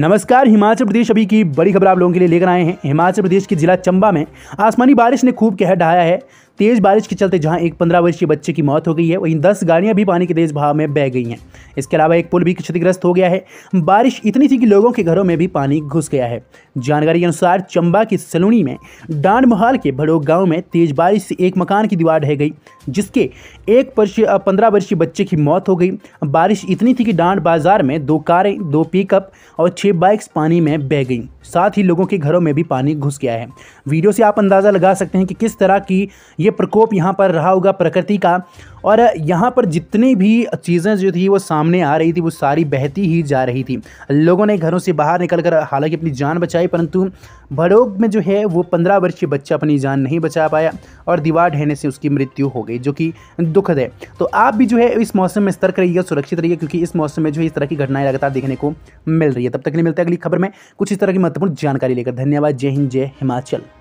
नमस्कार हिमाचल प्रदेश अभी की बड़ी खबर आप लोगों के लिए लेकर आए हैं हिमाचल प्रदेश के जिला चंबा में आसमानी बारिश ने खूब कहर ढाया है तेज़ बारिश के चलते जहां एक पंद्रह वर्षीय बच्चे की मौत हो गई है वहीं दस गाड़ियां भी पानी के तेज़ भाव में बह गई हैं इसके अलावा एक पुल भी क्षतिग्रस्त हो गया है बारिश इतनी थी कि लोगों के घरों में भी पानी घुस गया है जानकारी के अनुसार चंबा की सलूनी में डांड महाल के भड़ो गाँव में तेज़ बारिश से एक मकान की दीवार ढह गई जिसके एक पंद्रह वर्षीय बच्चे की मौत हो गई बारिश इतनी थी कि डांड बाजार में दो कारें दो पिकअप और छः बाइक्स पानी में बह गई साथ ही लोगों के घरों में भी पानी घुस गया है वीडियो से आप अंदाज़ा लगा सकते हैं कि किस तरह की ये प्रकोप यहाँ पर रहा होगा प्रकृति का और यहाँ पर जितनी भी चीज़ें जो थी वो सामने आ रही थी वो सारी बहती ही जा रही थी लोगों ने घरों से बाहर निकल कर हालांकि अपनी जान बचाई परंतु भड़ोग में जो है वो पंद्रह वर्षीय बच्चा अपनी जान नहीं बचा पाया और दीवार ढहने से उसकी मृत्यु हो गई जो कि दुखद है तो आप भी जो है इस मौसम में सतर्क रहिए सुरक्षित रहिए क्योंकि इस मौसम में जो है इस तरह की घटनाएं लगातार देखने को मिल रही है तब तक नहीं मिलता अगली खबर में कुछ इस तरह की महत्वपूर्ण जानकारी लेकर धन्यवाद जय हिंद जय हिमाचल